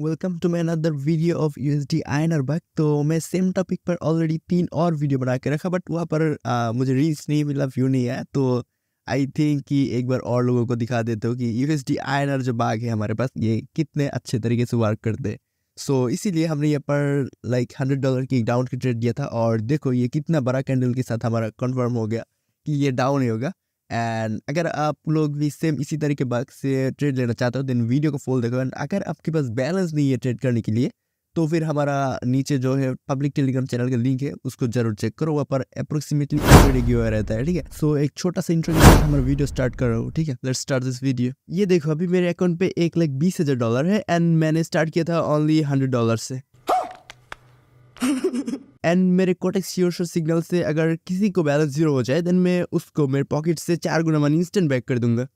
Welcome to my another video of U S D I N back तो मैं same topic पर already तीन और वीडियो बना के रखा बट वहाँ पर आ, मुझे रीच नहीं मिला व्यू नहीं आया तो आई थिंक कि एक बार और लोगों को दिखा देते हो कि U S D I N R जो बाग है हमारे पास ये कितने अच्छे तरीके से वर्क करते सो so, इसीलिए हमने यहाँ पर लाइक हंड्रेड डॉलर की डाउन की ट्रेड दिया था और देखो ये कितना बड़ा कैंडल के साथ हमारा कन्फर्म हो गया कि ये डाउन ही होगा एंड अगर आप लोग भी सेम इसी तरह के बग से ट्रेड लेना चाहते हो देन वीडियो को फोल देखो एंड अगर आपके पास बैलेंस नहीं है ट्रेड करने के लिए तो फिर हमारा नीचे जो है पब्लिक टेलीग्राम चैनल का लिंक है उसको जरूर चेक करो वहाँ पर अप्रोक्सीमेटली रहता है ठीक है सो so, एक छोटा सा इंट्रो हमारा वीडियो स्टार्ट कर रहा हूँ ठीक है लेट्स स्टार्ट दिस वीडियो ये देखो अभी मेरे अकाउंट पे एक लाख बीस हज़ार डॉलर है एंड मैंने स्टार्ट किया था ओनली हंड्रेड डॉलर से एंड मेरे कोटेक्स श्योर सिग्नल से अगर किसी को बैलेंस जीरो हो जाए देन मैं उसको मेरे पॉकेट से चार गुना मनी इंस्टेंट बैक कर दूंगा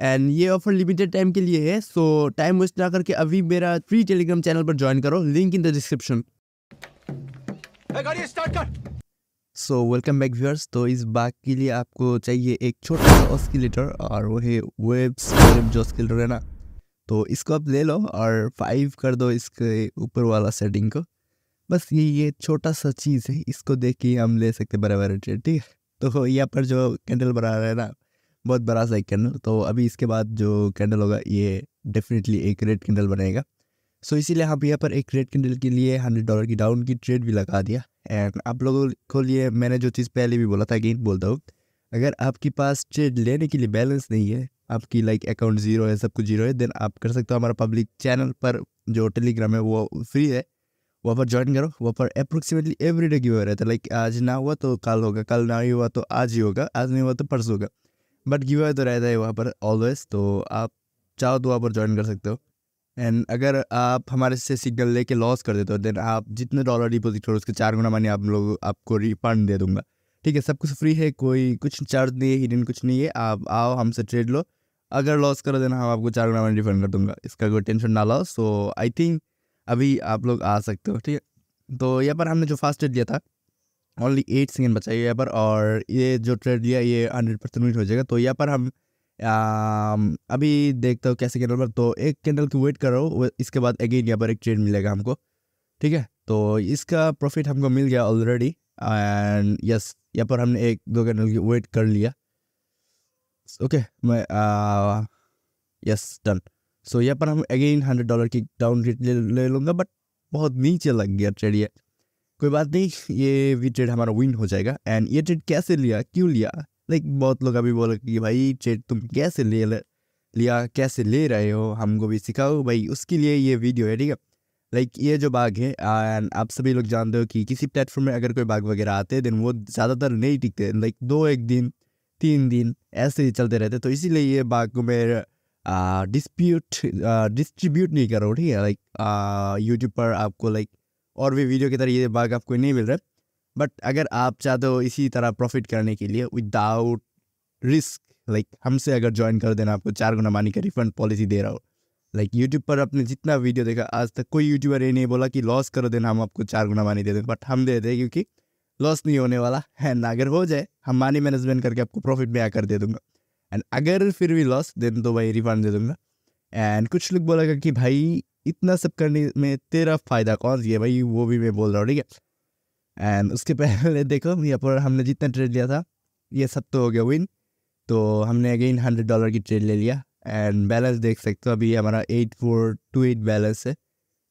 एंड ये ऑफर लिमिटेड टाइम के लिए है सो टाइम वेस्ट ना करके अभी मेरा फ्री टेलीग्राम चैनल पर ज्वाइन करो link in the description so welcome back viewers तो इस बात के लिए आपको चाहिए एक छोटा सा ऑस्किलेटर और वो है वेब्स जो ऑस्किलेटर है ना तो इसको आप ले लो और फाइव कर दो इसके ऊपर वाला सेटिंग को बस ये ये छोटा सा चीज़ है इसको देख के हम ले सकते बड़े बड़े ट्रेड ठीक है तो यहाँ पर जो कैंडल बना रहे हैं ना बहुत बड़ा सा एक कैंडल तो अभी इसके बाद जो कैंडल होगा ये डेफिनेटली एक रेड कैंडल बनेगा सो so, इसीलिए हम यहाँ पर एक रेड कैंडल के लिए हंड्रेड डॉलर की डाउन की ट्रेड भी लगा दिया एंड आप लोगों को लिए मैंने जो चीज़ पहले भी बोला था अगेन बोलता हूँ अगर आपके पास ट्रेड लेने के लिए बैलेंस नहीं है आपकी लाइक अकाउंट जीरो है सब कुछ जीरो है देन आप कर सकते हो हमारा पब्लिक चैनल पर जो टेलीग्राम है वो फ्री है वहाँ पर ज्वाइन करो वहाँ पर अप्रोक्सीमेटली एवरी डे गिव रहता है लाइक आज ना हुआ तो कल होगा कल ना ही हुआ तो आज ही होगा आज नहीं हुआ तो परसों होगा बट गिव तो रहता है वहाँ पर ऑलवेज तो आप चाहो तो वहाँ पर ज्वाइन कर सकते हो एंड अगर आप हमारे से सिग्नल लेके लॉस कर देते हो देन आप जितने डॉलर डिपोजिट करो उसके चार गुना मानी आप लोग आपको रिफंड दे दूंगा ठीक है सब कुछ फ्री है कोई कुछ चार्ज नहीं है हिडन कुछ नहीं है आप आओ हमसे ट्रेड लो अगर लॉस करो देना हम आपको चार गुना रिफंड कर दूंगा इसका कोई टेंशन ना लो सो आई थिंक अभी आप लोग आ सकते हो ठीक है तो यहाँ पर हमने जो फास्ट ट्रेड लिया था ओनली एट सेकेंड बचाई है यहाँ पर और ये जो ट्रेड लिया ये हंड्रेड परसेंट मिनट हो जाएगा तो यहाँ पर हम आ, अभी देखते हो कैसे कैंडल पर तो एक कैंडल की वेट करो इसके बाद अगेन यहाँ पर एक ट्रेड मिलेगा हमको ठीक है तो इसका प्रॉफिट हमको मिल गया ऑलरेडी एंड यस यहाँ पर हमने एक दो कैंडल की वेट कर लिया ओके मैं यस डन सो यहाँ पर हम अगेन हंड्रेड डॉलर की डाउन रेट ले, ले लूँगा बट बहुत नीचे लग गया ट्रेड ये कोई बात नहीं ये भी ट्रेड हमारा विन हो जाएगा एंड ये ट्रेड कैसे लिया क्यों लिया लाइक like, बहुत लोग अभी बोले कि भाई ट्रेड तुम कैसे ले लिया कैसे ले रहे हो हमको भी सिखाओ भाई उसके लिए ये वीडियो है ठीक है लाइक ये जो बाघ है एंड आप सभी लोग जानते हो कि किसी प्लेटफॉर्म में अगर कोई बाघ वगैरह आते हैं देन वो ज़्यादातर नहीं टिकते लाइक दो एक दिन तीन दिन ऐसे ही चलते रहते तो इसीलिए ये बाग को मैं डिस्प्यूट डिस्ट्रीब्यूट नहीं कर रहा हूँ ठीक है लाइक यूट्यूब पर आपको लाइक और भी वीडियो की तरह ये बाग आपको नहीं मिल रहा बट अगर आप चाहते हो इसी तरह प्रॉफिट करने के लिए विदाउट रिस्क लाइक हमसे अगर ज्वाइन कर देना आपको चार गुना मानी का रिफंड पॉलिसी दे रहा हो लाइक यूट्यूब पर आपने जितना वीडियो देखा आज तक कोई यूट्यूबर ये नहीं बोला कि लॉस कर देना हम आपको चार गुना मानी दे दें बट हम दे दें क्योंकि लॉस नहीं होने वाला है ना अगर हो जाए हम मानी मैनेजमेंट करके आपको प्रॉफिट में आकर दे दूंगा एंड अगर फिर भी लॉस देन तो भाई रिफंड दे दूंगा एंड कुछ लोग बोलेगा कि भाई इतना सब करने में तेरा फ़ायदा कौन सी है भाई वो भी मैं बोल रहा हूँ ठीक है एंड उसके पहले देखो यहाँ पर हमने जितना ट्रेड लिया था ये सब तो हो गया विन तो हमने अगेन हंड्रेड डॉलर की ट्रेड ले लिया एंड बैलेंस देख सकते हो अभी हमारा eight four two eight balance है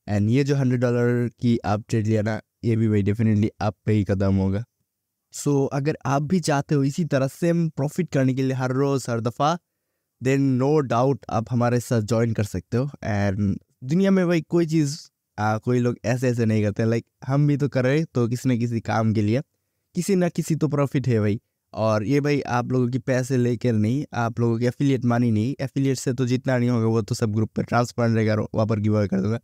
एंड ये जो हंड्रेड डॉलर की आप ट्रेड लिया ना ये भी भाई डेफिनेटली आप पे ही कदम होगा सो so, अगर आप भी चाहते हो इसी तरह से प्रॉफिट करने के लिए हर रोज़ हर दफ़ा देन नो डाउट आप हमारे साथ ज्वाइन कर सकते हो एंड दुनिया में भाई कोई चीज़ कोई लोग ऐसे ऐसे नहीं करते लाइक हम भी तो कर रहे तो किसी न किसी काम के लिए किसी ना किसी तो प्रॉफिट है भाई और ये भाई आप लोगों की पैसे लेकर नहीं आप लोगों की एफिलिएट मानी नहीं एफिलिएट से तो जितना नहीं होगा वो तो सब ग्रुप पर ट्रांसफर रहेगा वापर की वर्क कर दूंगा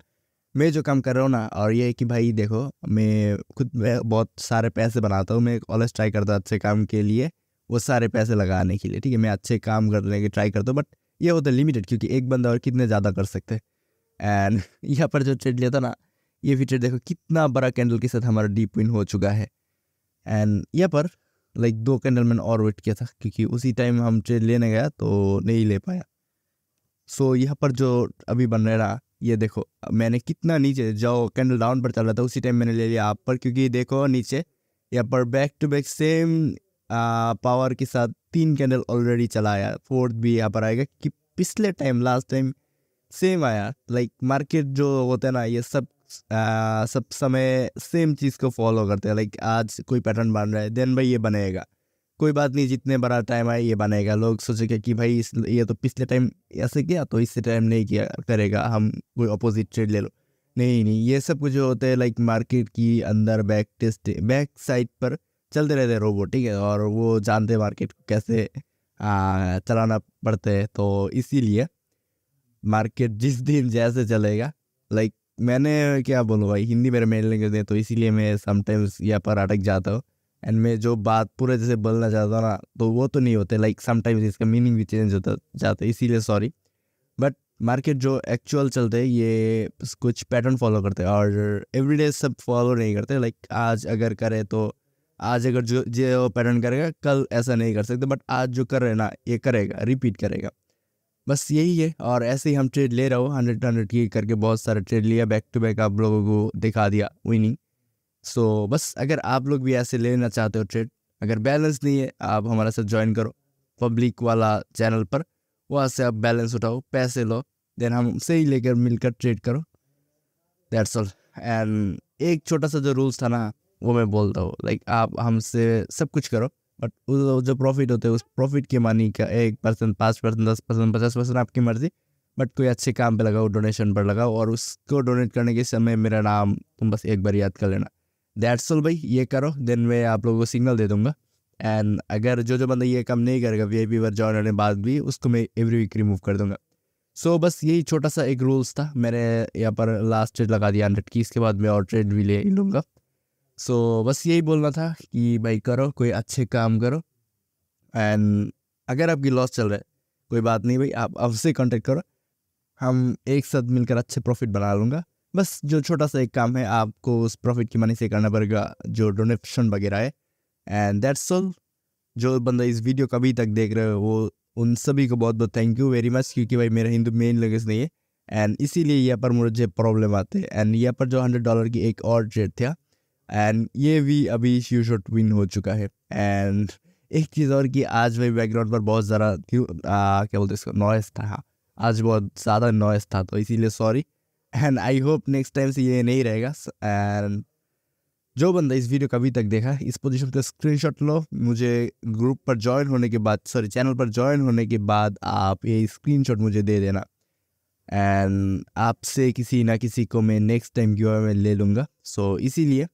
मैं जो काम कर रहा हूँ ना और ये कि भाई देखो मैं खुद मैं बहुत सारे पैसे बनाता हूँ मैं ऑलवेज ट्राई करता हूँ अच्छे काम के लिए वो सारे पैसे लगाने के लिए ठीक है मैं अच्छे काम करने की ट्राई करता हूँ बट ये होता है लिमिटेड क्योंकि एक बंदा और कितने ज़्यादा कर सकते हैं एंड यहाँ पर जो ट्रेड लिया था ना ये भी ट्रेड देखो कितना बड़ा कैंडल के साथ हमारा डीप विन हो चुका है एंड यहाँ पर लाइक दो कैंडल मैंने और वेट किया था क्योंकि उसी टाइम हम ट्रेड लेने गया तो नहीं ले पाया सो so, यहाँ पर जो अभी बन रहा ये देखो मैंने कितना नीचे जो कैंडल डाउन पर चल रहा था उसी टाइम मैंने ले लिया आप पर क्योंकि देखो नीचे यहाँ पर back to back same power के साथ तीन कैंडल ऑलरेडी चला आया फोर्थ भी यहाँ पर आएगा कि पिछले टाइम लास्ट टाइम सेम आया लाइक मार्केट जो होता है ना ये सब आ, सब समय सेम चीज़ को फॉलो करते हैं लाइक आज कोई पैटर्न बन रहा है देन भाई ये बनेगा कोई बात नहीं जितने बड़ा टाइम आए ये बनेगा लोग सोचेंगे कि भाई इस ये तो पिछले टाइम ऐसे किया तो इससे टाइम नहीं किया करेगा हम कोई अपोजिट ट्रेड ले लो नहीं नहीं ये सब कुछ होते हैं लाइक मार्केट की अंदर बैक टेस्ट बैक साइड पर चलते रहते हैं रोबोट ठीक है और वो जानते हैं मार्केट को कैसे आ, चलाना पड़ते हैं तो इसीलिए मार्केट जिस दिन जैसे चलेगा लाइक मैंने क्या बोलूँ भाई हिंदी मेरे मेन लैंग्वेज है तो इसीलिए मैं समटाइम्स यहाँ पर अटक जाता हूँ एंड मैं जो बात पूरे जैसे बोलना चाहता हूँ ना तो वो तो नहीं होते लाइक समटाइम्स इसका मीनिंग भी चेंज होता जाता है इसीलिए सॉरी बट मार्केट जो एक्चुअल चलते हैं ये कुछ पैटर्न फॉलो करते हैं और एवरीडे सब फॉलो नहीं करते लाइक आज अगर करें तो आज अगर जो जो पैटर्न करेगा कल ऐसा नहीं कर सकते बट आज जो कर रहे ना ये करेगा रिपीट करेगा बस यही है और ऐसे ही हम ट्रेड ले रहे हो हंड्रेड हंड्रेड की करके बहुत सारे ट्रेड लिया बैक टू बैक आप लोगों को दिखा दिया विनिंग सो so, बस अगर आप लोग भी ऐसे लेना चाहते हो ट्रेड अगर बैलेंस नहीं है आप हमारे साथ ज्वाइन करो पब्लिक वाला चैनल पर वहाँ से आप बैलेंस उठाओ पैसे लो देन हम उसे ही लेकर मिलकर ट्रेड करो दैट्स ऑल एंड एक छोटा सा जो रूल्स था ना वो मैं बोलता हूँ लाइक like, आप हमसे सब कुछ करो बट जो प्रॉफिट होते हैं उस प्रॉफिट की मानी का एक परसेंट पाँच परसेंट दस परसेंट पचास परसेंट आपकी मर्जी बट कोई अच्छे काम पे लगाओ डोनेशन पर लगाओ और उसको डोनेट करने के समय मेरा नाम तुम बस एक बार याद कर लेना दैट्स ऑल भाई ये करो देन मैं आप लोगों को सिग्नल दे दूंगा एंड अगर जो जो बंदा ये काम नहीं करेगा वी आई पी पर होने बाद भी उसको मैं एवरी वीक रिमूव कर दूंगा सो so, बस यही छोटा सा एक रूल्स था मैंने यहाँ पर लास्ट ट्रेड लगा दिया हंड्रेड की इसके बाद मैं और ट्रेड भी ले लूँगा सो so, बस यही बोलना था कि भाई करो कोई अच्छे काम करो एंड अगर आपकी लॉस चल रहा है कोई बात नहीं भाई आप अब से कॉन्टेक्ट करो हम एक साथ मिलकर अच्छे प्रॉफिट बना लूँगा बस जो छोटा सा एक काम है आपको उस प्रॉफिट की मनी से करना पड़ेगा जो डोनेशन वगैरह है एंड दैट्स ऑल जो बंदा इस वीडियो को अभी तक देख रहे हो वो उन सभी को बहुत बहुत थैंक यू वेरी मच क्योंकि भाई मेरा हिंदू मेन लैंग्वेज नहीं है एंड इसीलिए यहाँ पर मुझे प्रॉब्लम आते हैं एंड यहाँ पर जो हंड्रेड डॉलर की एक और ट्रेड था एंड ये भी अभी शू शॉट विन हो चुका है एंड एक चीज़ और कि आज भाई बैकग्राउंड पर बहुत ज़्यादा क्या बोलते इसको नॉइस था हाँ। आज बहुत ज़्यादा नॉइस था तो इसीलिए sorry and I hope next time से ये नहीं रहेगा एंड जो बंदा इस वीडियो अभी तक देखा इस पोजीशन का स्क्रीनशॉट लो मुझे ग्रुप पर ज्वाइन होने के बाद सॉरी चैनल पर ज्वाइन होने के बाद आप ये स्क्रीनशॉट मुझे दे देना एंड आपसे किसी ना किसी को मैं नेक्स्ट टाइम गिव में ले लूँगा सो so, इसीलिए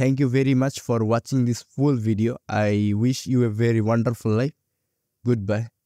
thank you very much for watching this full video I wish you a very wonderful life good bye